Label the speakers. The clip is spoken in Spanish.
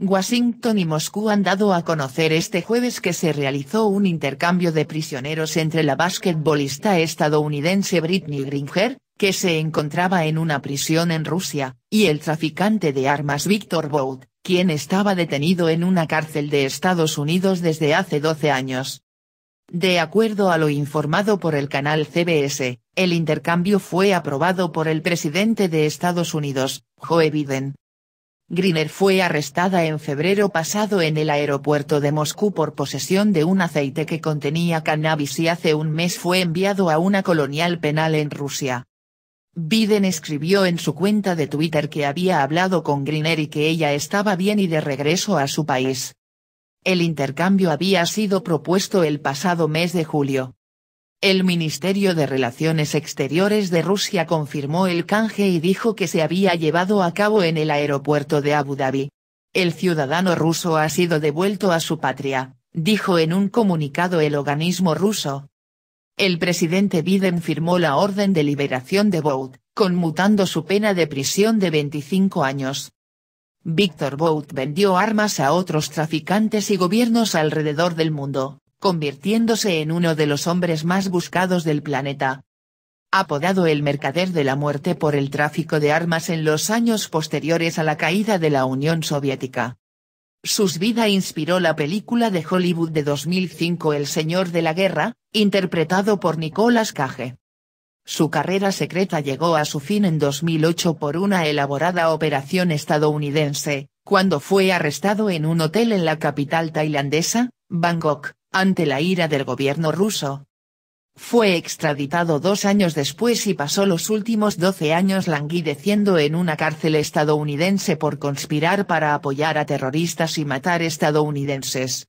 Speaker 1: Washington y Moscú han dado a conocer este jueves que se realizó un intercambio de prisioneros entre la basquetbolista estadounidense Britney Gringer, que se encontraba en una prisión en Rusia, y el traficante de armas Victor Bout, quien estaba detenido en una cárcel de Estados Unidos desde hace 12 años. De acuerdo a lo informado por el canal CBS, el intercambio fue aprobado por el presidente de Estados Unidos, Joe Biden, Griner fue arrestada en febrero pasado en el aeropuerto de Moscú por posesión de un aceite que contenía cannabis y hace un mes fue enviado a una colonial penal en Rusia. Biden escribió en su cuenta de Twitter que había hablado con Griner y que ella estaba bien y de regreso a su país. El intercambio había sido propuesto el pasado mes de julio. El Ministerio de Relaciones Exteriores de Rusia confirmó el canje y dijo que se había llevado a cabo en el aeropuerto de Abu Dhabi. El ciudadano ruso ha sido devuelto a su patria, dijo en un comunicado el organismo ruso. El presidente Biden firmó la orden de liberación de Bout, conmutando su pena de prisión de 25 años. Víctor Bout vendió armas a otros traficantes y gobiernos alrededor del mundo, convirtiéndose en uno de los hombres más buscados del planeta. Apodado el Mercader de la Muerte por el tráfico de armas en los años posteriores a la caída de la Unión Soviética. Sus vida inspiró la película de Hollywood de 2005 El Señor de la Guerra, interpretado por Nicolas Cage. Su carrera secreta llegó a su fin en 2008 por una elaborada operación estadounidense, cuando fue arrestado en un hotel en la capital tailandesa, Bangkok ante la ira del gobierno ruso. Fue extraditado dos años después y pasó los últimos 12 años languideciendo en una cárcel estadounidense por conspirar para apoyar a terroristas y matar estadounidenses.